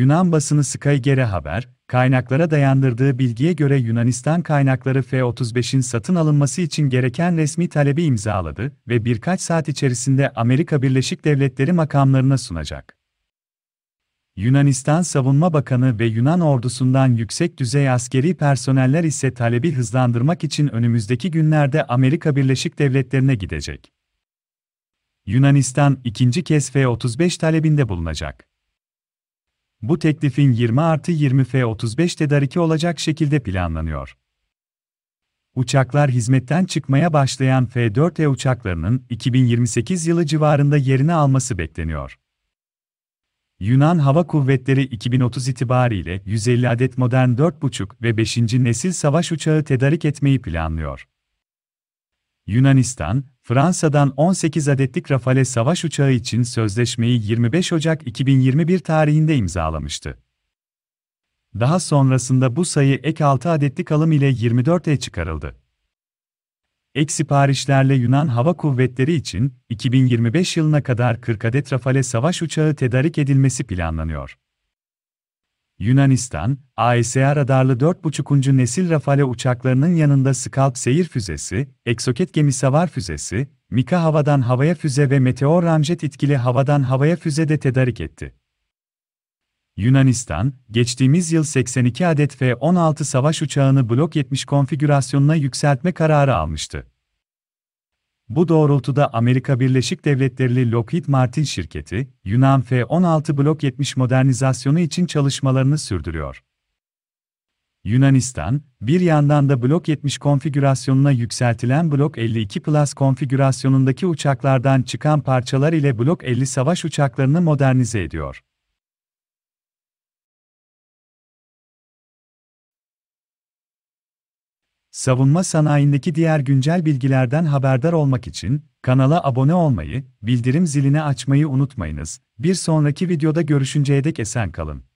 Yunan basını Skygere Haber, kaynaklara dayandırdığı bilgiye göre Yunanistan kaynakları F-35'in satın alınması için gereken resmi talebi imzaladı ve birkaç saat içerisinde Amerika Birleşik Devletleri makamlarına sunacak. Yunanistan Savunma Bakanı ve Yunan ordusundan yüksek düzey askeri personeller ise talebi hızlandırmak için önümüzdeki günlerde Amerika Birleşik Devletleri'ne gidecek. Yunanistan ikinci kez F-35 talebinde bulunacak. Bu teklifin 20 artı 20 F-35 tedariki olacak şekilde planlanıyor. Uçaklar hizmetten çıkmaya başlayan F-4E uçaklarının 2028 yılı civarında yerini alması bekleniyor. Yunan Hava Kuvvetleri 2030 itibariyle 150 adet modern 4,5 ve 5. nesil savaş uçağı tedarik etmeyi planlıyor. Yunanistan, Fransa'dan 18 adetlik Rafale savaş uçağı için sözleşmeyi 25 Ocak 2021 tarihinde imzalamıştı. Daha sonrasında bu sayı ek 6 adetlik alım ile 24'e çıkarıldı. Ek siparişlerle Yunan Hava Kuvvetleri için 2025 yılına kadar 40 adet Rafale savaş uçağı tedarik edilmesi planlanıyor. Yunanistan, ASA radarlı 4.5. nesil Rafale uçaklarının yanında Scalp seyir füzesi, Exocet gemi savar füzesi, Mika havadan havaya füze ve Meteor Ramjet itkili havadan havaya füze de tedarik etti. Yunanistan, geçtiğimiz yıl 82 adet F-16 savaş uçağını Blok 70 konfigürasyonuna yükseltme kararı almıştı. Bu doğrultuda Amerika Birleşik Devletleri'li Lockheed Martin şirketi, Yunan F-16 Blok 70 modernizasyonu için çalışmalarını sürdürüyor. Yunanistan, bir yandan da Blok 70 konfigürasyonuna yükseltilen Blok 52 Plus konfigürasyonundaki uçaklardan çıkan parçalar ile Blok 50 savaş uçaklarını modernize ediyor. Savunma sanayindeki diğer güncel bilgilerden haberdar olmak için kanala abone olmayı, bildirim zilini açmayı unutmayınız. Bir sonraki videoda görüşünceye dek esen kalın.